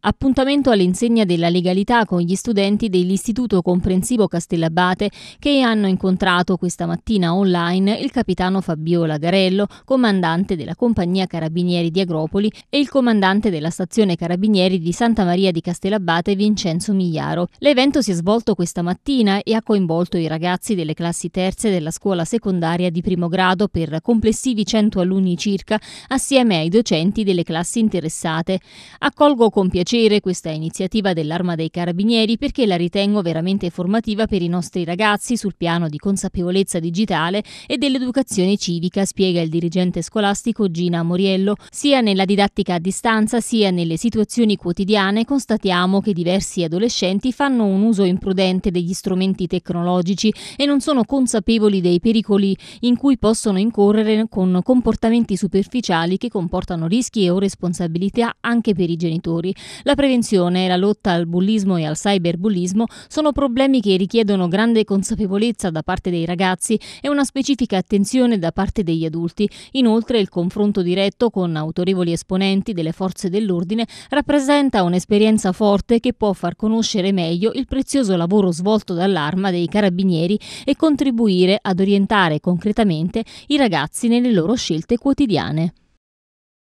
Appuntamento all'insegna della legalità con gli studenti dell'Istituto Comprensivo Castellabate che hanno incontrato questa mattina online il capitano Fabio Lagarello, comandante della compagnia Carabinieri di Agropoli e il comandante della stazione Carabinieri di Santa Maria di Castellabate Vincenzo Migliaro. L'evento si è svolto questa mattina e ha coinvolto i ragazzi delle classi terze della scuola secondaria di primo grado per complessivi 100 alunni circa, assieme ai docenti delle classi interessate. Accolgo con piacere piacere questa iniziativa dell'Arma dei Carabinieri perché la ritengo veramente formativa per i nostri ragazzi sul piano di consapevolezza digitale e dell'educazione civica, spiega il dirigente scolastico Gina Moriello. Sia nella didattica a distanza sia nelle situazioni quotidiane constatiamo che diversi adolescenti fanno un uso imprudente degli strumenti tecnologici e non sono consapevoli dei pericoli in cui possono incorrere con comportamenti superficiali che comportano rischi e o responsabilità anche per i genitori. La prevenzione e la lotta al bullismo e al cyberbullismo sono problemi che richiedono grande consapevolezza da parte dei ragazzi e una specifica attenzione da parte degli adulti. Inoltre il confronto diretto con autorevoli esponenti delle forze dell'ordine rappresenta un'esperienza forte che può far conoscere meglio il prezioso lavoro svolto dall'arma dei carabinieri e contribuire ad orientare concretamente i ragazzi nelle loro scelte quotidiane.